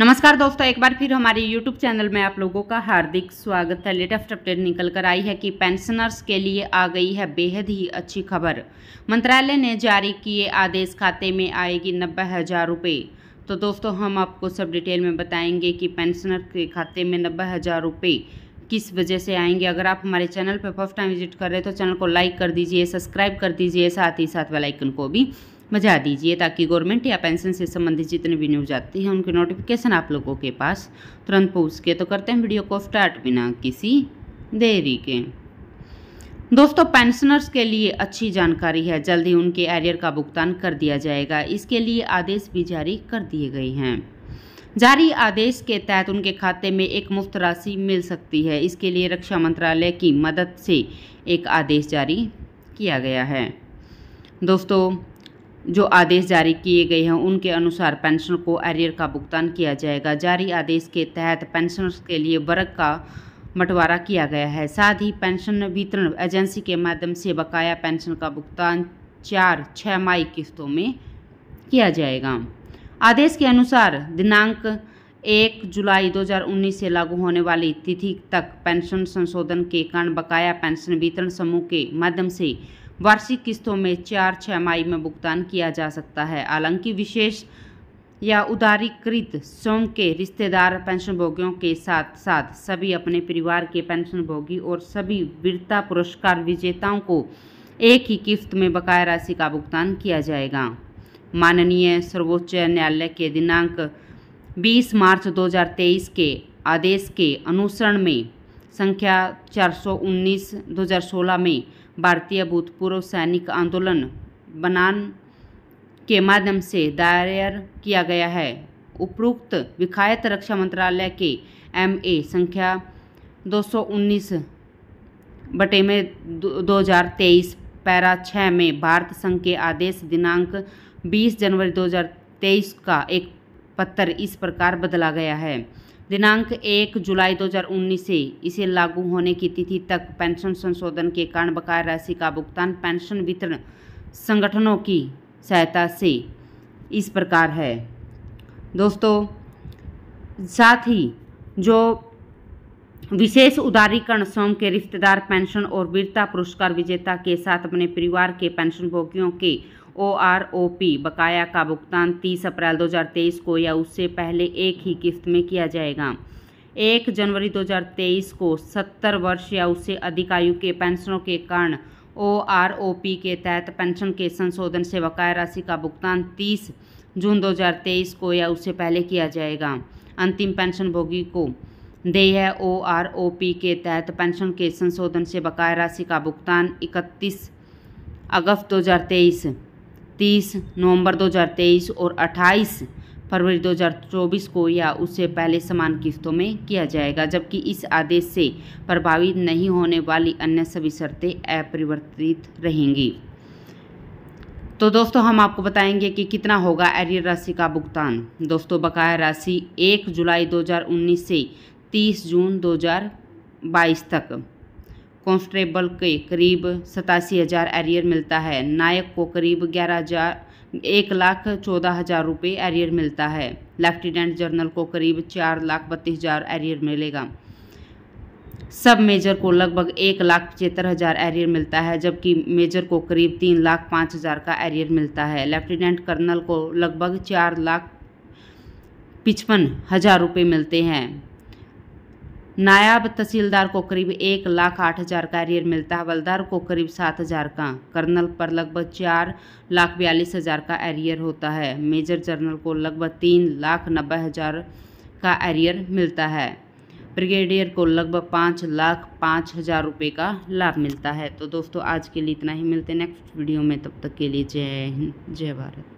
नमस्कार दोस्तों एक बार फिर हमारे यूट्यूब चैनल में आप लोगों का हार्दिक स्वागत है लेटेस्ट अपडेट निकल कर आई है कि पेंशनर्स के लिए आ गई है बेहद ही अच्छी खबर मंत्रालय ने जारी किए आदेश खाते में आएगी नब्बे हज़ार रुपये तो दोस्तों हम आपको सब डिटेल में बताएंगे कि पेंशनर के खाते में नब्बे हज़ार रुपये किस वजह से आएंगे अगर आप हमारे चैनल पर फर्स्ट टाइम विजिट कर रहे हैं तो चैनल को लाइक कर दीजिए सब्सक्राइब कर दीजिए साथ ही साथ वेलाइकन को भी बजा दीजिए ताकि गवर्नमेंट या पेंशन से संबंधित जितने भी न्यूज आती है उनके नोटिफिकेशन आप लोगों के पास तुरंत पहुँच के तो करते हैं वीडियो को स्टार्ट बिना किसी देरी के दोस्तों पेंशनर्स के लिए अच्छी जानकारी है जल्द ही उनके एरियर का भुगतान कर दिया जाएगा इसके लिए आदेश भी जारी कर दिए गए हैं जारी आदेश के तहत उनके खाते में एक मुफ्त राशि मिल सकती है इसके लिए रक्षा मंत्रालय की मदद से एक आदेश जारी किया गया है दोस्तों जो आदेश जारी किए गए हैं उनके अनुसार पेंशन को एरियर का भुगतान किया जाएगा जारी आदेश के तहत पेंशनर्स के लिए वर्ग का बंटवारा किया गया है साथ ही पेंशन वितरण एजेंसी के माध्यम से बकाया पेंशन का भुगतान चार छः मई किस्तों में किया जाएगा आदेश के अनुसार दिनांक एक जुलाई 2019 से लागू होने वाली तिथि तक पेंशन संशोधन के कारण बकाया पेंशन वितरण समूह के माध्यम से वार्षिक किस्तों में चार माई में भुगतान किया जा सकता है हालांकि विशेष या उदारीकृत स्वयं के रिश्तेदार पेंशनभोगियों के साथ साथ सभी अपने परिवार के पेंशनभोगी और सभी वीरता पुरस्कार विजेताओं को एक ही किस्त में बकाया राशि का भुगतान किया जाएगा माननीय सर्वोच्च न्यायालय के दिनांक 20 मार्च 2023 के आदेश के अनुसरण में संख्या 419-2016 में भारतीय भूतपूर्व सैनिक आंदोलन बनान के माध्यम से दायर किया गया है उपरोक्त विखायत रक्षा मंत्रालय के एम ए संख्या 219 बटे में 2023 पैरा 6 में भारत संघ के आदेश दिनांक 20 जनवरी 2023 का एक पत्थर इस प्रकार बदला गया है दिनांक एक जुलाई 2019 से इसे लागू होने की तिथि तक पेंशन संशोधन के कारण बकाया राशि का भुगतान पेंशन वितरण संगठनों की सहायता से इस प्रकार है दोस्तों साथ ही जो विशेष उदारीकरण स्वयं के रिश्तेदार पेंशन और वीरता पुरस्कार विजेता के साथ अपने परिवार के पेंशनभोगियों के ओ आर ओ पी बकाया का भुगतान 30 अप्रैल 2023 को या उससे पहले एक ही किस्त में किया जाएगा एक जनवरी 2023 को 70 वर्ष या उससे अधिक आयु के पेंशनों के कारण ओ आर ओ पी के तहत पेंशन के संशोधन से बकाया राशि का भुगतान 30 जून 2023 को या उससे पहले किया जाएगा अंतिम पेंशनभोगी को देय ओ आर ओ पी के तहत पेंशन के संशोधन से बकाया राशि का भुगतान 31 अगस्त 2023, 30 नवंबर 2023 और 28 फरवरी 2024 को या उससे पहले समान किस्तों में किया जाएगा जबकि इस आदेश से प्रभावित नहीं होने वाली अन्य सभी शर्तें अपरिवर्तित रहेंगी तो दोस्तों हम आपको बताएंगे कि कितना होगा एरियर राशि का भुगतान दोस्तों बकाया राशि 1 जुलाई 2019 से तीस जून दो हजार बाईस तक कॉन्स्टेबल के करीब सतासी हज़ार एरियर मिलता है नायक को करीब ग्यारह हज़ार एक लाख चौदह हज़ार रुपये एरियर मिलता है लेफ्टिनेंट जनरल को करीब चार लाख बत्तीस हज़ार एरियर मिलेगा सब मेजर को लगभग एक लाख पचहत्तर हज़ार एरियर मिलता है जबकि मेजर को करीब तीन लाख पाँच हज़ार का एरियर मिलता है लेफ्टिनेंट कर्नल को लगभग चार लाख पचपन हज़ार रुपये मिलते हैं नायाब तहसीलदार को करीब एक लाख आठ हज़ार का एरियर मिलता है हवलदार को करीब सात हज़ार का कर्नल पर लगभग चार लाख बयालीस हज़ार का एरियर होता है मेजर जनरल को लगभग तीन लाख नब्बे हज़ार का एरियर मिलता है ब्रिगेडियर को लगभग पाँच लाख पाँच हज़ार रुपये का लाभ मिलता है तो दोस्तों आज के लिए इतना ही मिलते हैं नेक्स्ट वीडियो में तब तक के लिए जय हिंद जय भारत